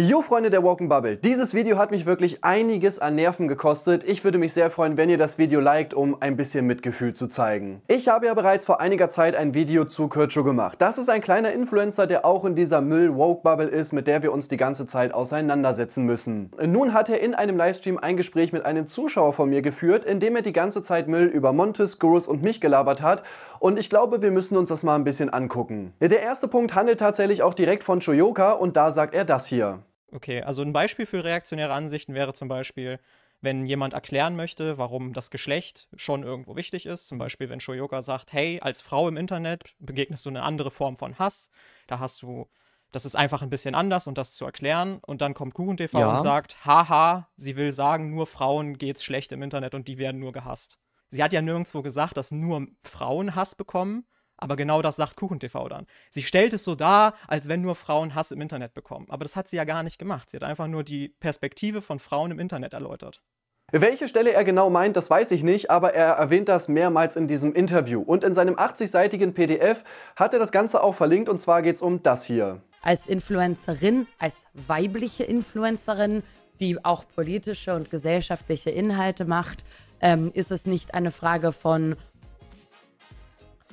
Jo Freunde der Woken Bubble, dieses Video hat mich wirklich einiges an Nerven gekostet. Ich würde mich sehr freuen, wenn ihr das Video liked, um ein bisschen Mitgefühl zu zeigen. Ich habe ja bereits vor einiger Zeit ein Video zu Kürtschu gemacht. Das ist ein kleiner Influencer, der auch in dieser Müll-Woke Bubble ist, mit der wir uns die ganze Zeit auseinandersetzen müssen. Nun hat er in einem Livestream ein Gespräch mit einem Zuschauer von mir geführt, in dem er die ganze Zeit Müll über Montes, Gurus und mich gelabert hat und ich glaube, wir müssen uns das mal ein bisschen angucken. Der erste Punkt handelt tatsächlich auch direkt von Shoyoka und da sagt er das hier. Okay, also ein Beispiel für reaktionäre Ansichten wäre zum Beispiel, wenn jemand erklären möchte, warum das Geschlecht schon irgendwo wichtig ist, zum Beispiel wenn Shoyoka sagt, hey, als Frau im Internet begegnest du eine andere Form von Hass, da hast du, das ist einfach ein bisschen anders und das zu erklären und dann kommt KuchenTV ja. und sagt, haha, sie will sagen, nur Frauen geht's schlecht im Internet und die werden nur gehasst. Sie hat ja nirgendwo gesagt, dass nur Frauen Hass bekommen, aber genau das sagt KuchenTV dann. Sie stellt es so dar, als wenn nur Frauen Hass im Internet bekommen. Aber das hat sie ja gar nicht gemacht. Sie hat einfach nur die Perspektive von Frauen im Internet erläutert. Welche Stelle er genau meint, das weiß ich nicht, aber er erwähnt das mehrmals in diesem Interview. Und in seinem 80-seitigen PDF hat er das Ganze auch verlinkt und zwar geht es um das hier. Als Influencerin, als weibliche Influencerin, die auch politische und gesellschaftliche Inhalte macht, ähm, ist es nicht eine Frage von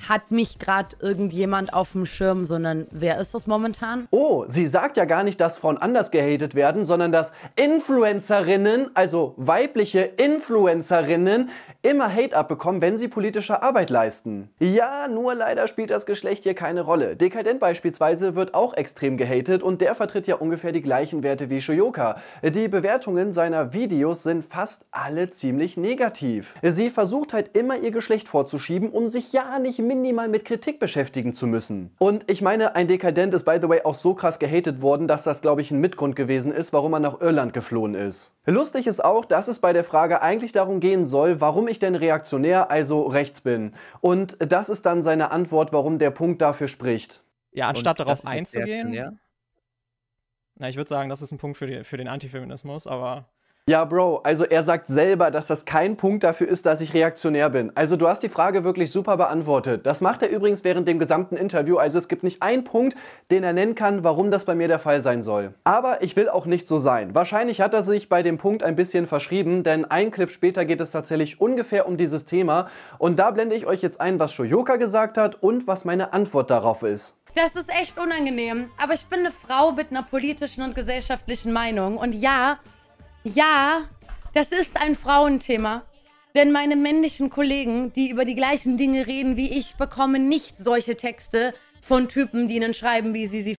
hat mich gerade irgendjemand auf dem Schirm, sondern wer ist das momentan? Oh, sie sagt ja gar nicht, dass Frauen anders gehatet werden, sondern dass Influencerinnen, also weibliche Influencerinnen, immer Hate abbekommen, wenn sie politische Arbeit leisten. Ja, nur leider spielt das Geschlecht hier keine Rolle. Dekadent beispielsweise wird auch extrem gehatet und der vertritt ja ungefähr die gleichen Werte wie Shoyoka. Die Bewertungen seiner Videos sind fast alle ziemlich negativ. Sie versucht halt immer ihr Geschlecht vorzuschieben, um sich ja nicht minimal minimal mit Kritik beschäftigen zu müssen. Und ich meine, ein Dekadent ist by the way auch so krass gehatet worden, dass das glaube ich ein Mitgrund gewesen ist, warum er nach Irland geflohen ist. Lustig ist auch, dass es bei der Frage eigentlich darum gehen soll, warum ich denn reaktionär, also rechts bin. Und das ist dann seine Antwort, warum der Punkt dafür spricht. Ja, anstatt Und darauf einzugehen. Na, ich würde sagen, das ist ein Punkt für, die, für den Antifeminismus, aber ja, Bro, also er sagt selber, dass das kein Punkt dafür ist, dass ich reaktionär bin. Also du hast die Frage wirklich super beantwortet. Das macht er übrigens während dem gesamten Interview. Also es gibt nicht einen Punkt, den er nennen kann, warum das bei mir der Fall sein soll. Aber ich will auch nicht so sein. Wahrscheinlich hat er sich bei dem Punkt ein bisschen verschrieben, denn ein Clip später geht es tatsächlich ungefähr um dieses Thema. Und da blende ich euch jetzt ein, was Shoyoka gesagt hat und was meine Antwort darauf ist. Das ist echt unangenehm, aber ich bin eine Frau mit einer politischen und gesellschaftlichen Meinung. Und ja, ja, das ist ein Frauenthema. Denn meine männlichen Kollegen, die über die gleichen Dinge reden wie ich, bekommen nicht solche Texte von Typen, die ihnen schreiben, wie sie sie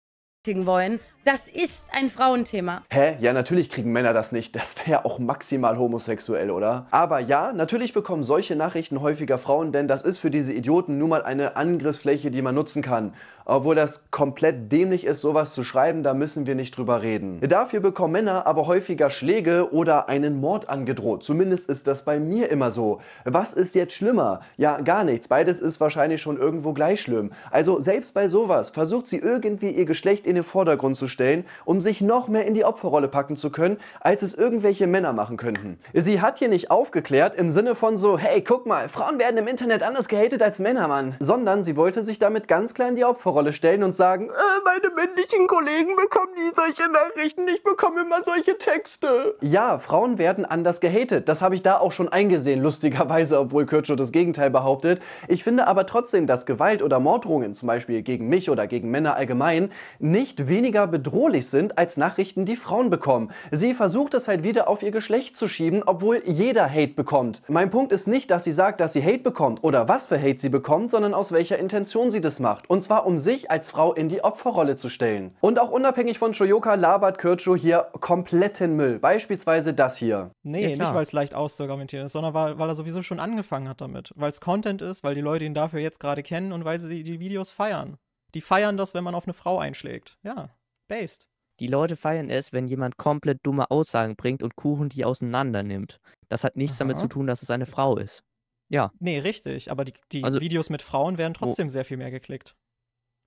wollen, das ist ein Frauenthema. Hä? Ja, natürlich kriegen Männer das nicht. Das wäre ja auch maximal homosexuell, oder? Aber ja, natürlich bekommen solche Nachrichten häufiger Frauen, denn das ist für diese Idioten nun mal eine Angriffsfläche, die man nutzen kann. Obwohl das komplett dämlich ist, sowas zu schreiben, da müssen wir nicht drüber reden. Dafür bekommen Männer aber häufiger Schläge oder einen Mord angedroht. Zumindest ist das bei mir immer so. Was ist jetzt schlimmer? Ja, gar nichts. Beides ist wahrscheinlich schon irgendwo gleich schlimm. Also selbst bei sowas versucht sie irgendwie ihr Geschlecht in den Vordergrund zu stellen, um sich noch mehr in die Opferrolle packen zu können, als es irgendwelche Männer machen könnten. Sie hat hier nicht aufgeklärt im Sinne von so, hey, guck mal, Frauen werden im Internet anders gehatet als Männer, Mann. Sondern sie wollte sich damit ganz klar in die Opferrolle stellen und sagen, äh, meine männlichen Kollegen bekommen nie solche Nachrichten, ich bekomme immer solche Texte. Ja, Frauen werden anders gehatet. Das habe ich da auch schon eingesehen, lustigerweise, obwohl Kirchhoff das Gegenteil behauptet. Ich finde aber trotzdem, dass Gewalt oder Morddrohungen, zum Beispiel gegen mich oder gegen Männer allgemein, nicht weniger bedeutet bedrohlich sind als Nachrichten, die Frauen bekommen. Sie versucht es halt wieder auf ihr Geschlecht zu schieben, obwohl jeder Hate bekommt. Mein Punkt ist nicht, dass sie sagt, dass sie Hate bekommt oder was für Hate sie bekommt, sondern aus welcher Intention sie das macht. Und zwar, um sich als Frau in die Opferrolle zu stellen. Und auch unabhängig von Shoyoka labert Kürcho hier kompletten Müll. Beispielsweise das hier. Nee, ja, nicht weil es leicht auszuargumentieren ist, sondern weil, weil er sowieso schon angefangen hat damit. Weil es Content ist, weil die Leute ihn dafür jetzt gerade kennen und weil sie die Videos feiern. Die feiern das, wenn man auf eine Frau einschlägt. Ja based. Die Leute feiern es, wenn jemand komplett dumme Aussagen bringt und Kuchen die auseinander nimmt. Das hat nichts Aha. damit zu tun, dass es eine Frau ist. Ja. Nee, richtig. Aber die, die also, Videos mit Frauen werden trotzdem oh. sehr viel mehr geklickt.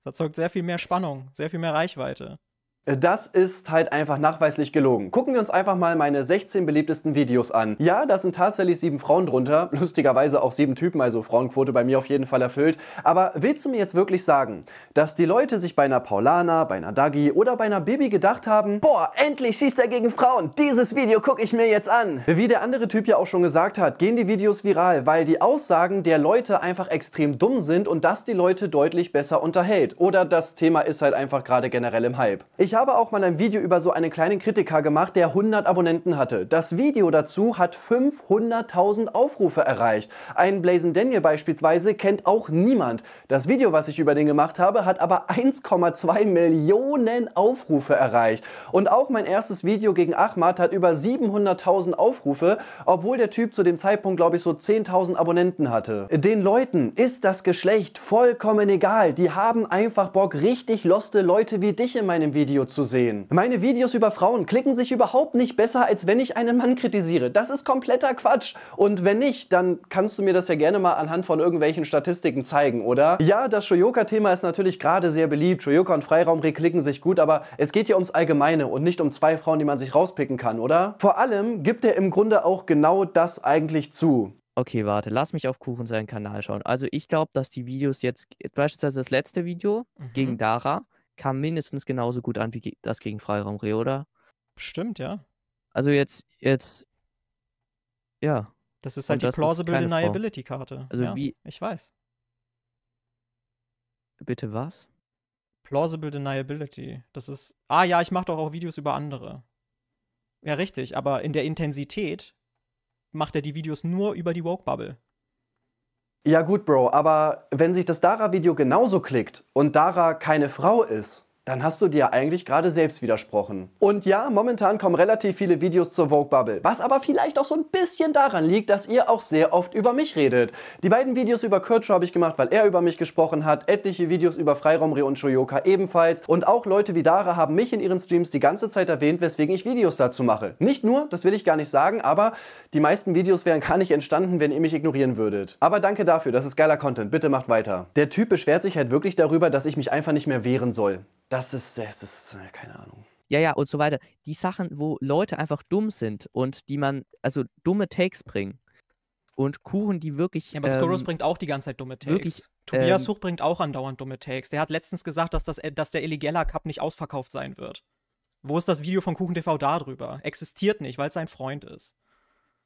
Das erzeugt sehr viel mehr Spannung, sehr viel mehr Reichweite. Das ist halt einfach nachweislich gelogen. Gucken wir uns einfach mal meine 16 beliebtesten Videos an. Ja, da sind tatsächlich sieben Frauen drunter, lustigerweise auch sieben Typen, also Frauenquote bei mir auf jeden Fall erfüllt. Aber willst du mir jetzt wirklich sagen, dass die Leute sich bei einer Paulana, bei einer Dagi oder bei einer Bibi gedacht haben, boah, endlich schießt er gegen Frauen, dieses Video gucke ich mir jetzt an. Wie der andere Typ ja auch schon gesagt hat, gehen die Videos viral, weil die Aussagen der Leute einfach extrem dumm sind und das die Leute deutlich besser unterhält. Oder das Thema ist halt einfach gerade generell im Hype. Ich ich habe auch mal ein Video über so einen kleinen Kritiker gemacht, der 100 Abonnenten hatte. Das Video dazu hat 500.000 Aufrufe erreicht. Einen Blazing Daniel beispielsweise kennt auch niemand. Das Video, was ich über den gemacht habe, hat aber 1,2 Millionen Aufrufe erreicht. Und auch mein erstes Video gegen Ahmad hat über 700.000 Aufrufe, obwohl der Typ zu dem Zeitpunkt, glaube ich, so 10.000 Abonnenten hatte. Den Leuten ist das Geschlecht vollkommen egal. Die haben einfach Bock, richtig loste Leute wie dich in meinem Video Video zu sehen. Meine Videos über Frauen klicken sich überhaupt nicht besser, als wenn ich einen Mann kritisiere. Das ist kompletter Quatsch. Und wenn nicht, dann kannst du mir das ja gerne mal anhand von irgendwelchen Statistiken zeigen, oder? Ja, das Shoyoka-Thema ist natürlich gerade sehr beliebt. Shoyoka und Freiraum reklicken sich gut, aber es geht ja ums Allgemeine und nicht um zwei Frauen, die man sich rauspicken kann, oder? Vor allem gibt er im Grunde auch genau das eigentlich zu. Okay, warte, lass mich auf Kuchen seinen Kanal schauen. Also ich glaube, dass die Videos jetzt, beispielsweise das letzte Video mhm. gegen Dara, kam mindestens genauso gut an wie das gegen Freiraum Reh, oder? Stimmt, ja. Also jetzt, jetzt, ja. Das ist halt Und die Plausible Deniability-Karte. Also ja, wie. Ich weiß. Bitte was? Plausible Deniability. Das ist. Ah ja, ich mache doch auch Videos über andere. Ja, richtig, aber in der Intensität macht er die Videos nur über die Woke-Bubble. Ja gut, Bro, aber wenn sich das Dara-Video genauso klickt und Dara keine Frau ist, dann hast du dir eigentlich gerade selbst widersprochen. Und ja, momentan kommen relativ viele Videos zur Vogue Bubble, was aber vielleicht auch so ein bisschen daran liegt, dass ihr auch sehr oft über mich redet. Die beiden Videos über Kürtscher habe ich gemacht, weil er über mich gesprochen hat, etliche Videos über Freiraum Re und Shoyoka ebenfalls und auch Leute wie Dara haben mich in ihren Streams die ganze Zeit erwähnt, weswegen ich Videos dazu mache. Nicht nur, das will ich gar nicht sagen, aber die meisten Videos wären gar nicht entstanden, wenn ihr mich ignorieren würdet. Aber danke dafür, das ist geiler Content, bitte macht weiter. Der Typ beschwert sich halt wirklich darüber, dass ich mich einfach nicht mehr wehren soll. Das ist, das ist, äh, keine Ahnung. Ja, ja, und so weiter. Die Sachen, wo Leute einfach dumm sind und die man, also dumme Takes bringen. Und Kuchen, die wirklich. Ja, aber ähm, Skoros bringt auch die ganze Zeit dumme Takes. Wirklich, Tobias ähm, Huch bringt auch andauernd dumme Takes. Der hat letztens gesagt, dass, das, äh, dass der Illegella Cup nicht ausverkauft sein wird. Wo ist das Video von Kuchen TV darüber? Existiert nicht, weil es sein Freund ist.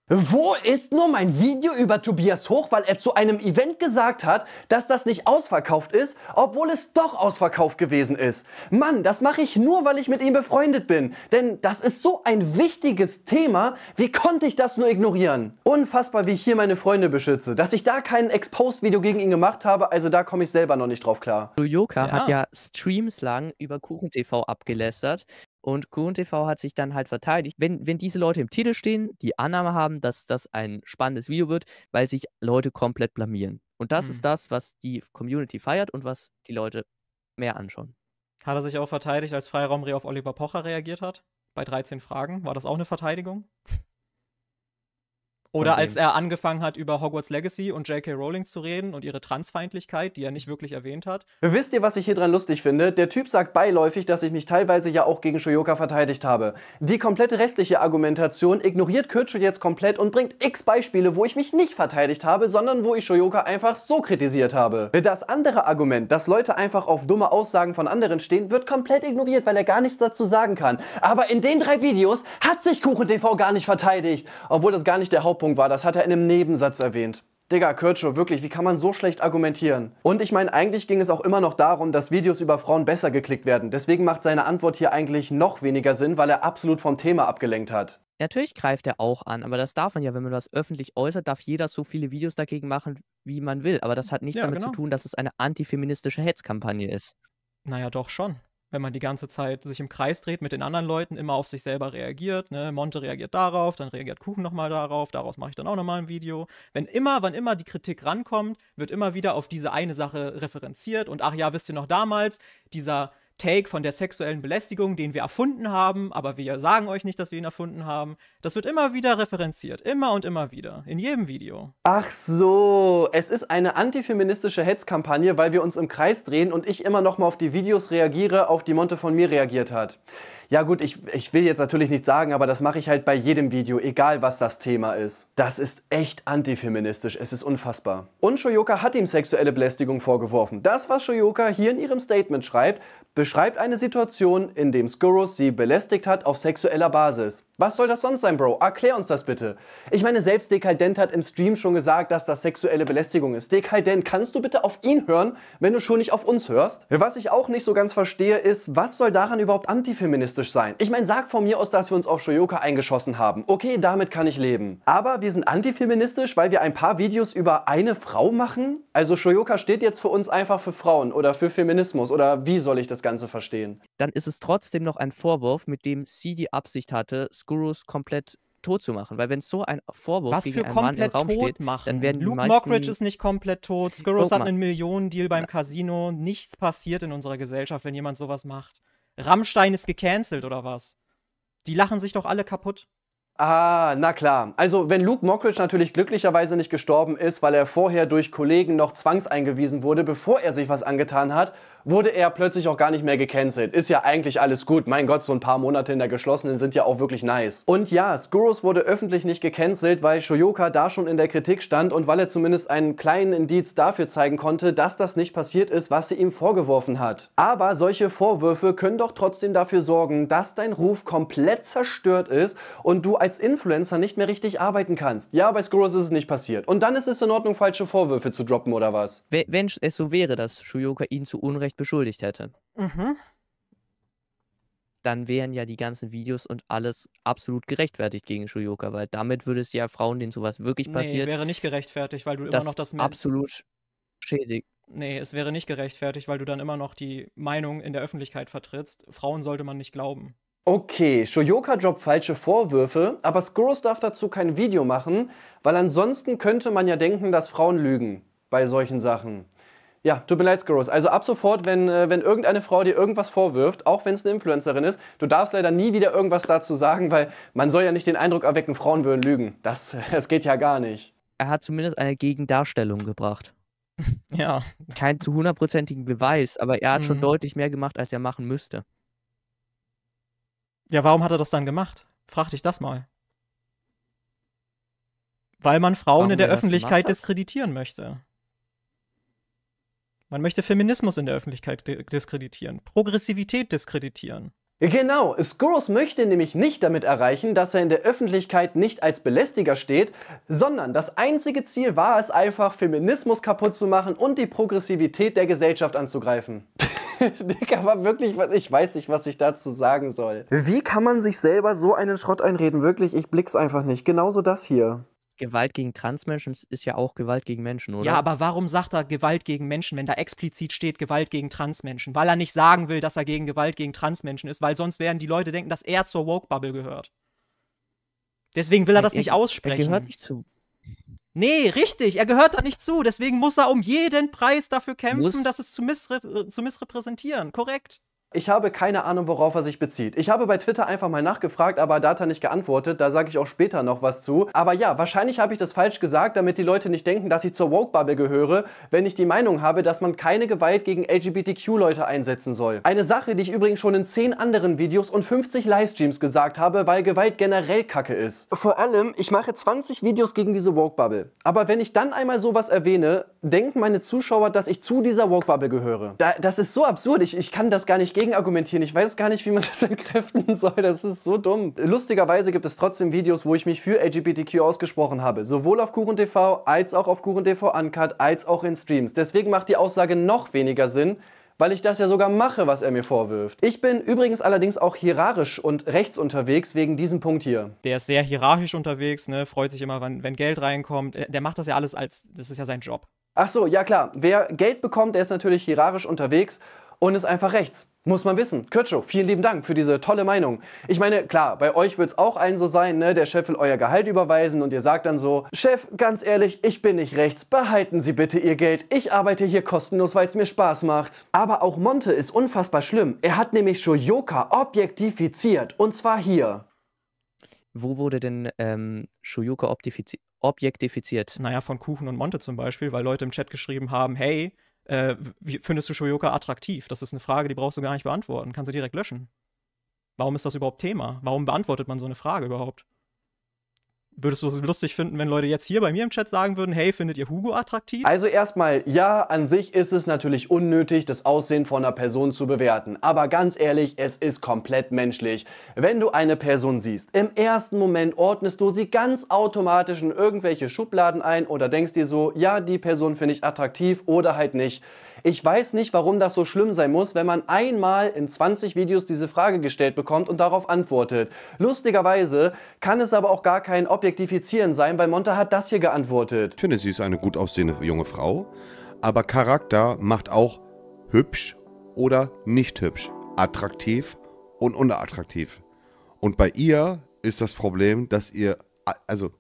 Wo ist nur mein Video über Tobias Hoch, weil er zu einem Event gesagt hat, dass das nicht ausverkauft ist, obwohl es doch ausverkauft gewesen ist? Mann, das mache ich nur, weil ich mit ihm befreundet bin. Denn das ist so ein wichtiges Thema. Wie konnte ich das nur ignorieren? Unfassbar, wie ich hier meine Freunde beschütze. Dass ich da kein Exposed-Video gegen ihn gemacht habe, also da komme ich selber noch nicht drauf klar. Lujoka ja. hat ja Streams lang über KuchenTV abgelästert und KurenTV hat sich dann halt verteidigt, wenn, wenn diese Leute im Titel stehen, die Annahme haben, dass das ein spannendes Video wird, weil sich Leute komplett blamieren. Und das mhm. ist das, was die Community feiert und was die Leute mehr anschauen. Hat er sich auch verteidigt, als Freiraum auf Oliver Pocher reagiert hat? Bei 13 Fragen? War das auch eine Verteidigung? Oder als er angefangen hat, über Hogwarts Legacy und J.K. Rowling zu reden und ihre Transfeindlichkeit, die er nicht wirklich erwähnt hat. Wisst ihr, was ich hier dran lustig finde? Der Typ sagt beiläufig, dass ich mich teilweise ja auch gegen Shoyoka verteidigt habe. Die komplette restliche Argumentation ignoriert Kürtsche jetzt komplett und bringt x Beispiele, wo ich mich nicht verteidigt habe, sondern wo ich Shoyoka einfach so kritisiert habe. Das andere Argument, dass Leute einfach auf dumme Aussagen von anderen stehen, wird komplett ignoriert, weil er gar nichts dazu sagen kann. Aber in den drei Videos hat sich KuchenTV gar nicht verteidigt. Obwohl das gar nicht der Hauptpunkt Kritikpunkt war, das hat er in einem Nebensatz erwähnt. Digga, Kirchhoff, wirklich, wie kann man so schlecht argumentieren? Und ich meine, eigentlich ging es auch immer noch darum, dass Videos über Frauen besser geklickt werden. Deswegen macht seine Antwort hier eigentlich noch weniger Sinn, weil er absolut vom Thema abgelenkt hat. Natürlich greift er auch an, aber das darf man ja, wenn man was öffentlich äußert, darf jeder so viele Videos dagegen machen, wie man will. Aber das hat nichts ja, damit genau. zu tun, dass es eine antifeministische Hetzkampagne ist. Naja, doch schon wenn man die ganze Zeit sich im Kreis dreht mit den anderen Leuten, immer auf sich selber reagiert. Ne? Monte reagiert darauf, dann reagiert Kuchen nochmal darauf, daraus mache ich dann auch nochmal ein Video. Wenn immer, wann immer die Kritik rankommt, wird immer wieder auf diese eine Sache referenziert und ach ja, wisst ihr noch damals, dieser Take von der sexuellen Belästigung, den wir erfunden haben, aber wir sagen euch nicht, dass wir ihn erfunden haben. Das wird immer wieder referenziert, immer und immer wieder, in jedem Video. Ach so, es ist eine antifeministische Hetzkampagne, weil wir uns im Kreis drehen und ich immer noch mal auf die Videos reagiere, auf die Monte von mir reagiert hat. Ja gut, ich, ich will jetzt natürlich nichts sagen, aber das mache ich halt bei jedem Video, egal was das Thema ist. Das ist echt antifeministisch, es ist unfassbar. Und Shoyoka hat ihm sexuelle Belästigung vorgeworfen. Das, was Shoyoka hier in ihrem Statement schreibt, beschreibt eine Situation, in dem Skurrus sie belästigt hat auf sexueller Basis. Was soll das sonst sein, Bro? Erklär uns das bitte. Ich meine, selbst Dekadent hat im Stream schon gesagt, dass das sexuelle Belästigung ist. Dekadent, kannst du bitte auf ihn hören, wenn du schon nicht auf uns hörst? Was ich auch nicht so ganz verstehe, ist, was soll daran überhaupt antifeministisch sein? Ich meine, sag von mir aus, dass wir uns auf Shoyoka eingeschossen haben. Okay, damit kann ich leben. Aber wir sind antifeministisch, weil wir ein paar Videos über eine Frau machen? Also Shoyoka steht jetzt für uns einfach für Frauen oder für Feminismus oder wie soll ich das Ganze verstehen. Dann ist es trotzdem noch ein Vorwurf, mit dem sie die Absicht hatte, Skurus komplett tot zu machen, weil wenn so ein Vorwurf Was gegen einen Mann im Raum steht, machen? dann werden Luke die Mockridge ist nicht komplett tot. Skurus hat einen Millionendeal beim Casino. Nichts passiert in unserer Gesellschaft, wenn jemand sowas macht. Rammstein ist gecancelt oder was? Die lachen sich doch alle kaputt. Ah, na klar. Also wenn Luke Mockridge natürlich glücklicherweise nicht gestorben ist, weil er vorher durch Kollegen noch zwangseingewiesen wurde, bevor er sich was angetan hat, wurde er plötzlich auch gar nicht mehr gecancelt. Ist ja eigentlich alles gut. Mein Gott, so ein paar Monate in der geschlossenen sind ja auch wirklich nice. Und ja, Skuros wurde öffentlich nicht gecancelt, weil Shoyoka da schon in der Kritik stand und weil er zumindest einen kleinen Indiz dafür zeigen konnte, dass das nicht passiert ist, was sie ihm vorgeworfen hat. Aber solche Vorwürfe können doch trotzdem dafür sorgen, dass dein Ruf komplett zerstört ist und du als Influencer nicht mehr richtig arbeiten kannst. Ja, bei Skuros ist es nicht passiert. Und dann ist es in Ordnung, falsche Vorwürfe zu droppen oder was? Wenn es so wäre, dass Shoyoka ihn zu Unrecht beschuldigt hätte. Mhm. Dann wären ja die ganzen Videos und alles absolut gerechtfertigt gegen Shuyoka, weil damit würde es ja Frauen, denen sowas wirklich passiert. Nee, wäre nicht gerechtfertigt, weil du immer noch das. Absolut schädigt. Nee, es wäre nicht gerechtfertigt, weil du dann immer noch die Meinung in der Öffentlichkeit vertrittst. Frauen sollte man nicht glauben. Okay, Shoyoka Job falsche Vorwürfe, aber Skoros darf dazu kein Video machen, weil ansonsten könnte man ja denken, dass Frauen lügen bei solchen Sachen. Ja, tut mir leid, Skurrus. Also ab sofort, wenn, äh, wenn irgendeine Frau dir irgendwas vorwirft, auch wenn es eine Influencerin ist, du darfst leider nie wieder irgendwas dazu sagen, weil man soll ja nicht den Eindruck erwecken, Frauen würden lügen. Das, das geht ja gar nicht. Er hat zumindest eine Gegendarstellung gebracht. ja. Kein zu hundertprozentigen Beweis, aber er hat mhm. schon deutlich mehr gemacht, als er machen müsste. Ja, warum hat er das dann gemacht? Frag dich das mal. Weil man Frauen warum in der Öffentlichkeit diskreditieren möchte. Man möchte Feminismus in der Öffentlichkeit diskreditieren, Progressivität diskreditieren. Genau, Skoros möchte nämlich nicht damit erreichen, dass er in der Öffentlichkeit nicht als Belästiger steht, sondern das einzige Ziel war es einfach, Feminismus kaputt zu machen und die Progressivität der Gesellschaft anzugreifen. Digga, aber wirklich, ich weiß nicht, was ich dazu sagen soll. Wie kann man sich selber so einen Schrott einreden? Wirklich, ich blick's einfach nicht. Genauso das hier. Gewalt gegen Transmenschen ist ja auch Gewalt gegen Menschen, oder? Ja, aber warum sagt er Gewalt gegen Menschen, wenn da explizit steht Gewalt gegen Transmenschen? Weil er nicht sagen will, dass er gegen Gewalt gegen Transmenschen ist, weil sonst werden die Leute denken, dass er zur Woke-Bubble gehört. Deswegen will er das er, nicht aussprechen. Er gehört nicht zu. Nee, richtig, er gehört da nicht zu. Deswegen muss er um jeden Preis dafür kämpfen, muss? dass es zu, missre äh, zu missrepräsentieren. Korrekt. Ich habe keine Ahnung, worauf er sich bezieht. Ich habe bei Twitter einfach mal nachgefragt, aber da hat er nicht geantwortet. Da sage ich auch später noch was zu. Aber ja, wahrscheinlich habe ich das falsch gesagt, damit die Leute nicht denken, dass ich zur Woke-Bubble gehöre, wenn ich die Meinung habe, dass man keine Gewalt gegen LGBTQ-Leute einsetzen soll. Eine Sache, die ich übrigens schon in 10 anderen Videos und 50 Livestreams gesagt habe, weil Gewalt generell kacke ist. Vor allem, ich mache 20 Videos gegen diese Woke-Bubble. Aber wenn ich dann einmal sowas erwähne, denken meine Zuschauer, dass ich zu dieser Woke-Bubble gehöre. Da, das ist so absurd. Ich, ich kann das gar nicht gegen gegenargumentieren. Ich weiß gar nicht, wie man das entkräften soll. Das ist so dumm. Lustigerweise gibt es trotzdem Videos, wo ich mich für LGBTQ ausgesprochen habe. Sowohl auf KuchenTV als auch auf KuchenTV Uncut als auch in Streams. Deswegen macht die Aussage noch weniger Sinn, weil ich das ja sogar mache, was er mir vorwirft. Ich bin übrigens allerdings auch hierarchisch und rechts unterwegs wegen diesem Punkt hier. Der ist sehr hierarchisch unterwegs, ne? freut sich immer, wenn, wenn Geld reinkommt. Äh, der macht das ja alles als, das ist ja sein Job. Ach so, ja klar. Wer Geld bekommt, der ist natürlich hierarchisch unterwegs und ist einfach rechts. Muss man wissen. Kürtschow, vielen lieben Dank für diese tolle Meinung. Ich meine, klar, bei euch wird es auch allen so sein, ne? Der Chef will euer Gehalt überweisen und ihr sagt dann so, Chef, ganz ehrlich, ich bin nicht rechts, behalten Sie bitte Ihr Geld. Ich arbeite hier kostenlos, weil es mir Spaß macht. Aber auch Monte ist unfassbar schlimm. Er hat nämlich Shoyoka objektifiziert. Und zwar hier. Wo wurde denn ähm, Shoyoka objektifiziert? Naja, von Kuchen und Monte zum Beispiel, weil Leute im Chat geschrieben haben, hey, äh, wie findest du Shoyoka attraktiv? Das ist eine Frage, die brauchst du gar nicht beantworten, kannst du direkt löschen. Warum ist das überhaupt Thema? Warum beantwortet man so eine Frage überhaupt? Würdest du es lustig finden, wenn Leute jetzt hier bei mir im Chat sagen würden, hey, findet ihr Hugo attraktiv? Also erstmal, ja, an sich ist es natürlich unnötig, das Aussehen von einer Person zu bewerten. Aber ganz ehrlich, es ist komplett menschlich. Wenn du eine Person siehst, im ersten Moment ordnest du sie ganz automatisch in irgendwelche Schubladen ein oder denkst dir so, ja, die Person finde ich attraktiv oder halt nicht. Ich weiß nicht, warum das so schlimm sein muss, wenn man einmal in 20 Videos diese Frage gestellt bekommt und darauf antwortet. Lustigerweise kann es aber auch gar kein Objektifizieren sein, weil Monta hat das hier geantwortet. Ich finde, sie ist eine gut aussehende junge Frau, aber Charakter macht auch hübsch oder nicht hübsch, attraktiv und unattraktiv. Und bei ihr ist das Problem, dass ihr, also,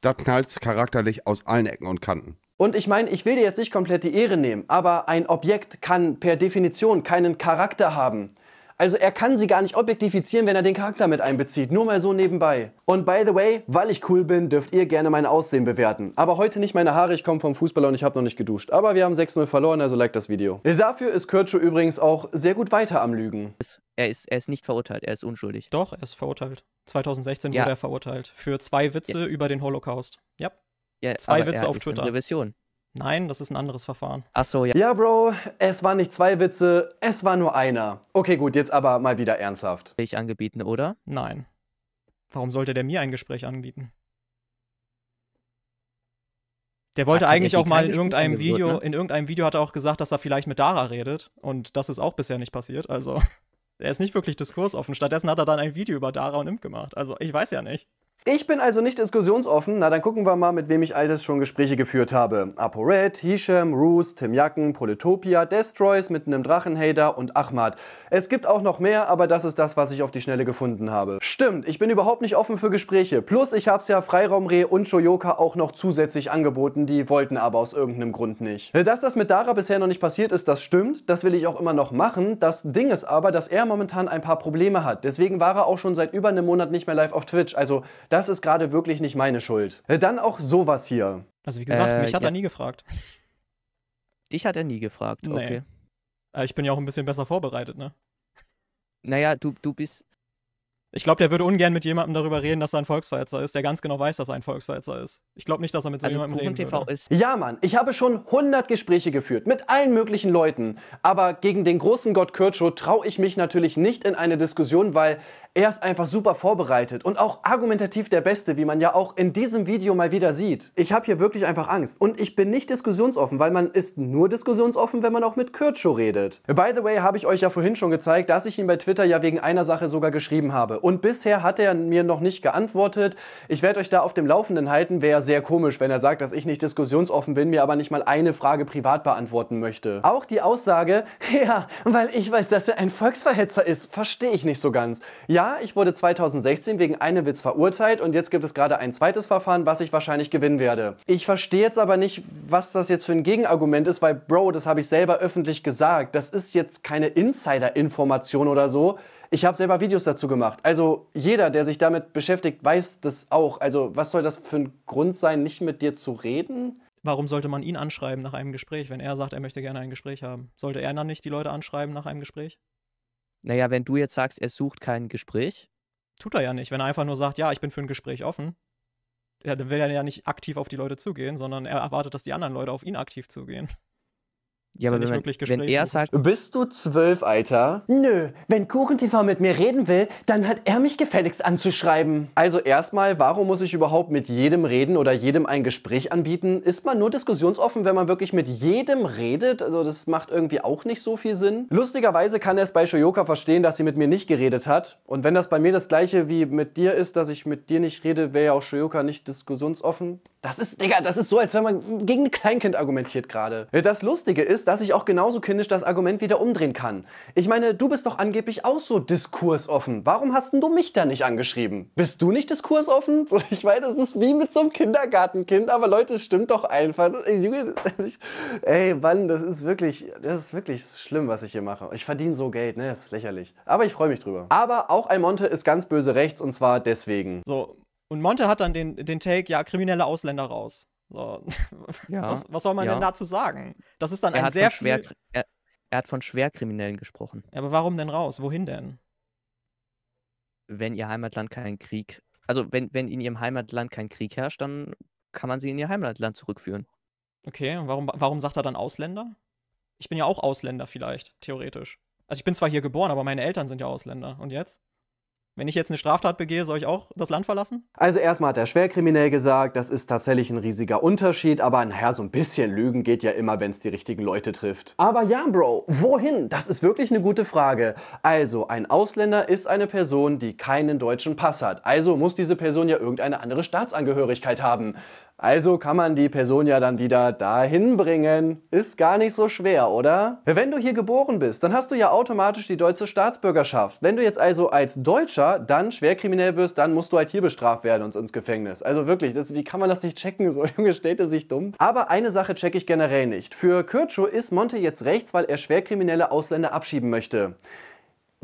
da knallt charakterlich aus allen Ecken und Kanten. Und ich meine, ich will dir jetzt nicht komplett die Ehre nehmen, aber ein Objekt kann per Definition keinen Charakter haben. Also er kann sie gar nicht objektifizieren, wenn er den Charakter mit einbezieht. Nur mal so nebenbei. Und by the way, weil ich cool bin, dürft ihr gerne mein Aussehen bewerten. Aber heute nicht meine Haare, ich komme vom Fußballer und ich habe noch nicht geduscht. Aber wir haben 6-0 verloren, also like das Video. Dafür ist Kürtschu übrigens auch sehr gut weiter am Lügen. Er ist, er ist nicht verurteilt, er ist unschuldig. Doch, er ist verurteilt. 2016 ja. wurde er verurteilt. Für zwei Witze ja. über den Holocaust. Ja. Ja, zwei Witze auf Twitter. Revision. Nein, das ist ein anderes Verfahren. Ach so, ja. Ja, Bro, es waren nicht zwei Witze, es war nur einer. Okay, gut, jetzt aber mal wieder ernsthaft. Ich angebieten, oder? Nein. Warum sollte der mir ein Gespräch anbieten? Der wollte hat eigentlich auch mal in irgendeinem Video, ne? in irgendeinem Video hat er auch gesagt, dass er vielleicht mit Dara redet. Und das ist auch bisher nicht passiert. Also, er ist nicht wirklich diskursoffen. Stattdessen hat er dann ein Video über Dara und Imp gemacht. Also, ich weiß ja nicht. Ich bin also nicht diskussionsoffen, na dann gucken wir mal, mit wem ich all das schon Gespräche geführt habe. ApoRed, Hisham, Roos, Tim Jacken, Polytopia, Destroys mit einem Drachenhader und Ahmad. Es gibt auch noch mehr, aber das ist das, was ich auf die Schnelle gefunden habe. Stimmt, ich bin überhaupt nicht offen für Gespräche. Plus, ich hab's ja Freiraumreh und Shoyoka auch noch zusätzlich angeboten, die wollten aber aus irgendeinem Grund nicht. Dass das mit Dara bisher noch nicht passiert ist, das stimmt, das will ich auch immer noch machen. Das Ding ist aber, dass er momentan ein paar Probleme hat. Deswegen war er auch schon seit über einem Monat nicht mehr live auf Twitch. Also, das ist gerade wirklich nicht meine Schuld. Äh, dann auch sowas hier. Also wie gesagt, äh, mich hat ja. er nie gefragt. Dich hat er nie gefragt, nee. okay. Äh, ich bin ja auch ein bisschen besser vorbereitet, ne? Naja, du, du bist, ich glaube, der würde ungern mit jemandem darüber reden, dass er ein Volksverhetzer ist, der ganz genau weiß, dass er ein Volksverhetzer ist. Ich glaube nicht, dass er mit so also jemandem reden TV würde. Ist ja, Mann, ich habe schon 100 Gespräche geführt mit allen möglichen Leuten, aber gegen den großen Gott Kirchhoff traue ich mich natürlich nicht in eine Diskussion, weil er ist einfach super vorbereitet und auch argumentativ der Beste, wie man ja auch in diesem Video mal wieder sieht. Ich habe hier wirklich einfach Angst und ich bin nicht diskussionsoffen, weil man ist nur diskussionsoffen, wenn man auch mit Kirchhoff redet. By the way, habe ich euch ja vorhin schon gezeigt, dass ich ihn bei Twitter ja wegen einer Sache sogar geschrieben habe und bisher hat er mir noch nicht geantwortet. Ich werde euch da auf dem Laufenden halten. Wäre sehr komisch, wenn er sagt, dass ich nicht diskussionsoffen bin, mir aber nicht mal eine Frage privat beantworten möchte. Auch die Aussage, ja, weil ich weiß, dass er ein Volksverhetzer ist, verstehe ich nicht so ganz. Ja, ich wurde 2016 wegen einem Witz verurteilt und jetzt gibt es gerade ein zweites Verfahren, was ich wahrscheinlich gewinnen werde. Ich verstehe jetzt aber nicht, was das jetzt für ein Gegenargument ist, weil Bro, das habe ich selber öffentlich gesagt. Das ist jetzt keine Insider-Information oder so. Ich habe selber Videos dazu gemacht. Also jeder, der sich damit beschäftigt, weiß das auch. Also was soll das für ein Grund sein, nicht mit dir zu reden? Warum sollte man ihn anschreiben nach einem Gespräch, wenn er sagt, er möchte gerne ein Gespräch haben? Sollte er dann nicht die Leute anschreiben nach einem Gespräch? Naja, wenn du jetzt sagst, er sucht kein Gespräch. Tut er ja nicht. Wenn er einfach nur sagt, ja, ich bin für ein Gespräch offen, dann will er ja nicht aktiv auf die Leute zugehen, sondern er erwartet, dass die anderen Leute auf ihn aktiv zugehen. Ja, aber ja wenn, wirklich wenn er sagt, bist du zwölf, Alter? Nö, wenn KuchenTV mit mir reden will, dann hat er mich gefälligst anzuschreiben. Also erstmal, warum muss ich überhaupt mit jedem reden oder jedem ein Gespräch anbieten? Ist man nur diskussionsoffen, wenn man wirklich mit jedem redet? Also das macht irgendwie auch nicht so viel Sinn. Lustigerweise kann er es bei Shoyoka verstehen, dass sie mit mir nicht geredet hat. Und wenn das bei mir das gleiche wie mit dir ist, dass ich mit dir nicht rede, wäre ja auch Shoyoka nicht diskussionsoffen. Das ist, Digga, das ist so, als wenn man gegen ein Kleinkind argumentiert gerade. Das Lustige ist, dass ich auch genauso kindisch das Argument wieder umdrehen kann. Ich meine, du bist doch angeblich auch so diskursoffen. Warum hast denn du mich da nicht angeschrieben? Bist du nicht diskursoffen? So, ich meine, das ist wie mit so einem Kindergartenkind, aber Leute, es stimmt doch einfach. Das, ey, Mann, das ist wirklich, das ist wirklich schlimm, was ich hier mache. Ich verdiene so Geld, ne? Das ist lächerlich. Aber ich freue mich drüber. Aber auch Almonte ist ganz böse rechts und zwar deswegen. So, und Monte hat dann den, den Take, ja, kriminelle Ausländer raus. So. Ja, was, was, soll man ja. denn dazu sagen? Das ist dann er ein sehr schwer. Viel... Er, er, hat von Schwerkriminellen gesprochen. Ja, Aber warum denn raus? Wohin denn? Wenn ihr Heimatland keinen Krieg. Also, wenn, wenn in ihrem Heimatland kein Krieg herrscht, dann kann man sie in ihr Heimatland zurückführen. Okay, und warum, warum sagt er dann Ausländer? Ich bin ja auch Ausländer vielleicht, theoretisch. Also ich bin zwar hier geboren, aber meine Eltern sind ja Ausländer. Und jetzt? Wenn ich jetzt eine Straftat begehe, soll ich auch das Land verlassen? Also erstmal hat er schwerkriminell gesagt, das ist tatsächlich ein riesiger Unterschied, aber naja, so ein bisschen Lügen geht ja immer, wenn es die richtigen Leute trifft. Aber ja, Bro, wohin? Das ist wirklich eine gute Frage. Also, ein Ausländer ist eine Person, die keinen deutschen Pass hat. Also muss diese Person ja irgendeine andere Staatsangehörigkeit haben. Also kann man die Person ja dann wieder dahin bringen. Ist gar nicht so schwer, oder? Wenn du hier geboren bist, dann hast du ja automatisch die deutsche Staatsbürgerschaft. Wenn du jetzt also als Deutscher dann schwerkriminell wirst, dann musst du halt hier bestraft werden und ins Gefängnis. Also wirklich, das, wie kann man das nicht checken? So Junge, stellt er sich dumm. Aber eine Sache checke ich generell nicht. Für Kürtschow ist Monte jetzt rechts, weil er schwerkriminelle Ausländer abschieben möchte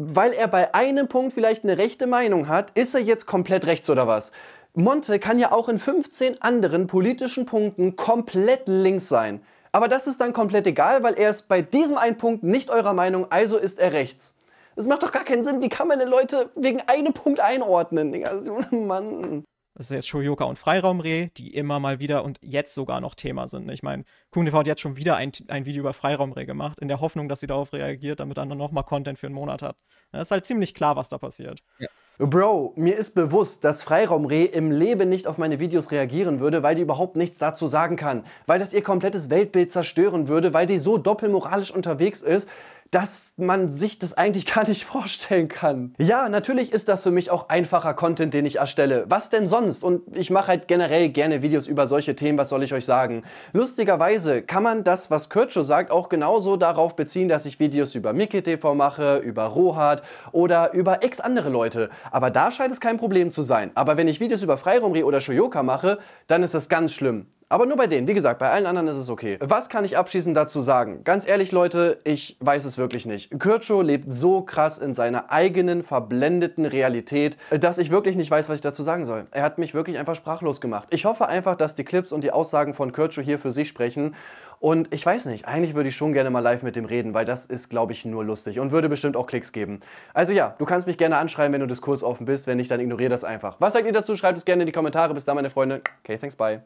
weil er bei einem Punkt vielleicht eine rechte Meinung hat, ist er jetzt komplett rechts oder was? Monte kann ja auch in 15 anderen politischen Punkten komplett links sein. Aber das ist dann komplett egal, weil er ist bei diesem einen Punkt nicht eurer Meinung, also ist er rechts. Das macht doch gar keinen Sinn. Wie kann man denn Leute wegen einem Punkt einordnen? Mann. Das ist jetzt Shoyoka und Freiraumreh, die immer mal wieder und jetzt sogar noch Thema sind. Ne? Ich meine, KuhnTV hat jetzt schon wieder ein, ein Video über Freiraumreh gemacht, in der Hoffnung, dass sie darauf reagiert, damit er dann nochmal Content für einen Monat hat. Das ist halt ziemlich klar, was da passiert. Ja. Bro, mir ist bewusst, dass Freiraumreh im Leben nicht auf meine Videos reagieren würde, weil die überhaupt nichts dazu sagen kann, weil das ihr komplettes Weltbild zerstören würde, weil die so doppelmoralisch unterwegs ist, dass man sich das eigentlich gar nicht vorstellen kann. Ja, natürlich ist das für mich auch einfacher Content, den ich erstelle. Was denn sonst? Und ich mache halt generell gerne Videos über solche Themen, was soll ich euch sagen? Lustigerweise kann man das, was Kürtschow sagt, auch genauso darauf beziehen, dass ich Videos über Mickey TV mache, über Rohat oder über x andere Leute. Aber da scheint es kein Problem zu sein. Aber wenn ich Videos über Freirumri oder Shoyoka mache, dann ist das ganz schlimm. Aber nur bei denen. Wie gesagt, bei allen anderen ist es okay. Was kann ich abschließend dazu sagen? Ganz ehrlich, Leute, ich weiß es wirklich nicht. Kürtschow lebt so krass in seiner eigenen verblendeten Realität, dass ich wirklich nicht weiß, was ich dazu sagen soll. Er hat mich wirklich einfach sprachlos gemacht. Ich hoffe einfach, dass die Clips und die Aussagen von Kürtschow hier für sich sprechen und ich weiß nicht, eigentlich würde ich schon gerne mal live mit dem reden, weil das ist, glaube ich, nur lustig und würde bestimmt auch Klicks geben. Also ja, du kannst mich gerne anschreiben, wenn du diskursoffen bist. Wenn nicht, dann ignoriere das einfach. Was sagt ihr dazu? Schreibt es gerne in die Kommentare. Bis dann, meine Freunde. Okay, thanks, bye.